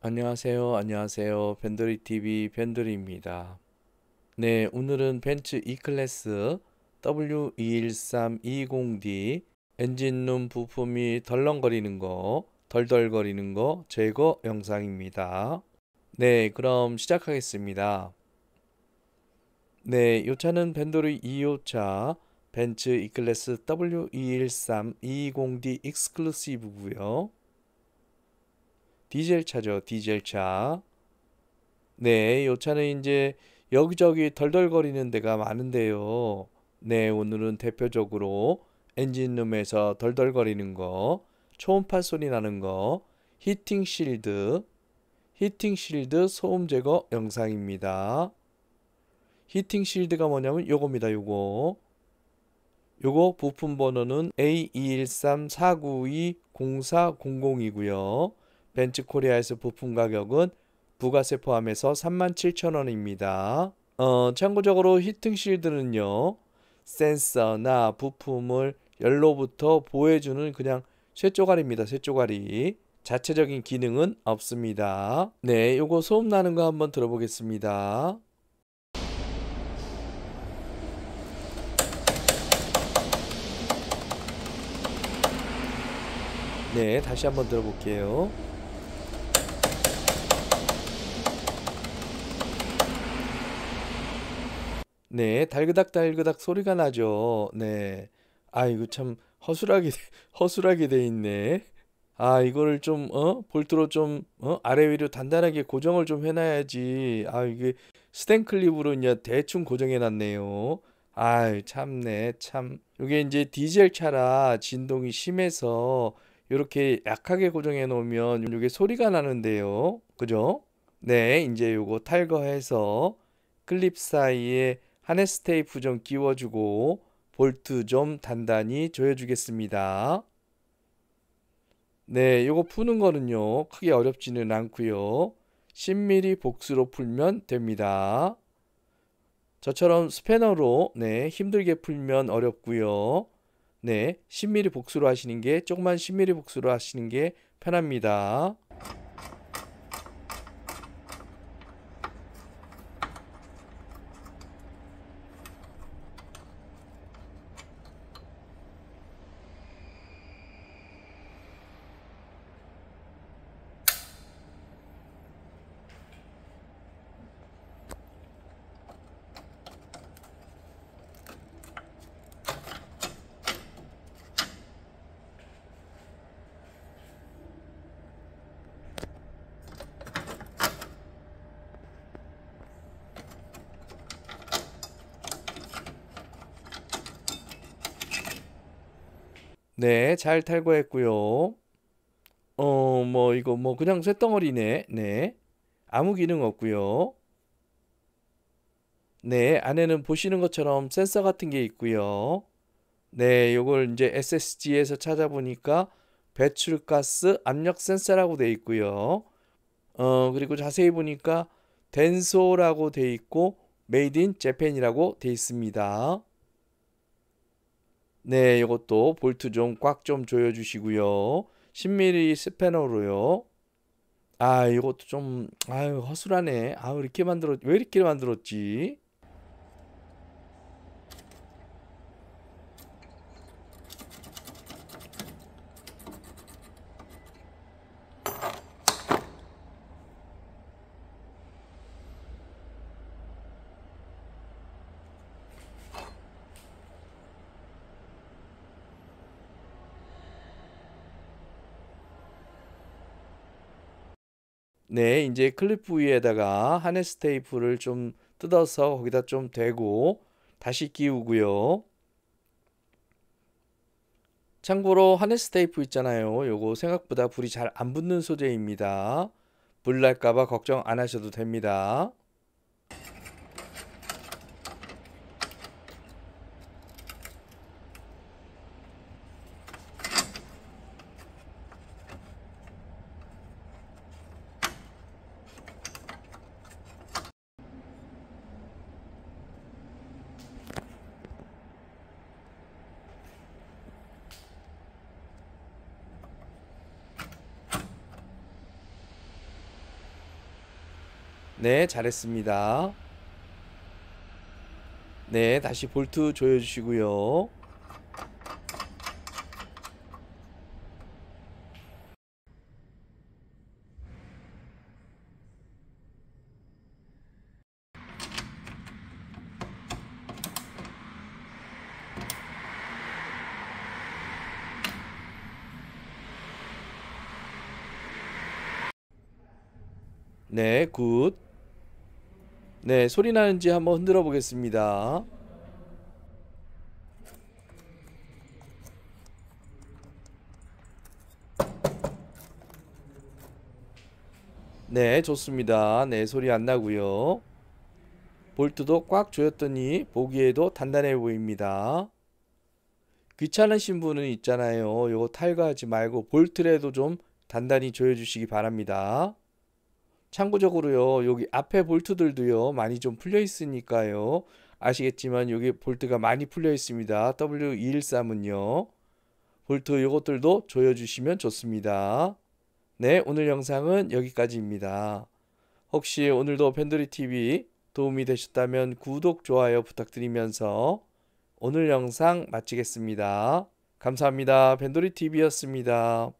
안녕하세요. 안녕하세요. 벤더리 TV 벤더리입니다. 네, 오늘은 벤츠 E클래스 w 2 1 3 2 0 d 엔진룸 부품이 덜렁거리는 거, 덜덜거리는 거 제거 영상입니다. 네, 그럼 시작하겠습니다. 네, 이 차는 벤더리 2호차 벤츠 E클래스 w 2 1 3 2 0 d 익스클루시브고요. 디젤차죠. 디젤차. 네, 요 차는 이제 여기저기 덜덜거리는 데가 많은데요. 네, 오늘은 대표적으로 엔진룸에서 덜덜거리는 거, 초음파 소리 나는 거, 히팅 실드, 히팅 실드 소음 제거 영상입니다. 히팅 실드가 뭐냐면 요겁니다. 요거. 요거 부품 번호는 A213-492-0400이고요. E 벤츠 코리아에서 부품 가격은 부가세 포함해서 37,000원입니다. 어, 참고적으로 히팅실드는요. 센서나 부품을 열로부터 보호해주는 그냥 쇳조가리입니다. 쇳조가리. 자체적인 기능은 없습니다. 네, 요거 소음 나는 거 한번 들어보겠습니다. 네, 다시 한번 들어볼게요. 네, 달그닥달그닥 소리가 나죠. 네. 아이거참 허술하게 허술하게 돼 있네. 아, 이거를 좀 어? 볼트로 좀 어? 아래 위로 단단하게 고정을 좀 해 놔야지. 아, 이게 스텐 클립으로 이제 대충 고정해 놨네요. 아유, 참네. 참. 이게 이제 디젤 차라 진동이 심해서 이렇게 약하게 고정해 놓으면 이게 소리가 나는데요. 그죠? 네, 이제 요거 탈거해서 클립 사이에 하네스 테이프 좀 끼워주고 볼트 좀 단단히 조여주겠습니다. 네, 이거 푸는 거는요. 크게 어렵지는 않고요. 10mm 복수로 풀면 됩니다. 저처럼 스패너로 네, 힘들게 풀면 어렵고요. 네, 10mm 복수로 하시는 게 조금만 10mm 복수로 하시는 게 편합니다. 네, 잘 탈거했고요. 어, 뭐 이거 뭐 그냥 쇳덩어리네. 네. 아무 기능 없고요. 네, 안에는 보시는 것처럼 센서 같은 게 있고요. 네, 요걸 이제 SSG에서 찾아보니까 배출가스 압력 센서라고 돼 있고요. 어, 그리고 자세히 보니까 덴소라고 돼 있고 메이드 인 재팬이라고 돼 있습니다. 네, 이것도 볼트 좀 꽉 좀 조여 주시고요. 10mm 스패너로요. 아, 이것도 좀 아유, 허술하네. 아, 이렇게 만들었 왜 이렇게 만들었지? 네, 이제 클리프 위에다가 하네스 테이프를 좀 뜯어서 거기다 좀 대고 다시 끼우고요. 참고로 하네스 테이프 있잖아요. 요거 생각보다 불이 잘 안 붙는 소재입니다. 불 날까봐 걱정 안 하셔도 됩니다. 네, 잘했습니다. 네, 다시 볼트 조여주시고요. 네, 굿. 네 소리 나는지 한번 흔들어 보겠습니다 네 좋습니다 네 소리 안나고요 볼트도 꽉 조였더니 보기에도 단단해 보입니다 귀찮으신 분은 있잖아요 요거 탈거하지 말고 볼트라도 좀 단단히 조여주시기 바랍니다 참고적으로요 여기 앞에 볼트들도요 많이 좀 풀려 있으니까요 아시겠지만 여기 볼트가 많이 풀려 있습니다 W213은요 볼트 요것들도 조여주시면 좋습니다 네 오늘 영상은 여기까지입니다 혹시 오늘도 팬더이 t v 도움이 되셨다면 구독 좋아요 부탁드리면서 오늘 영상 마치겠습니다 감사합니다 팬도이 t v 였습니다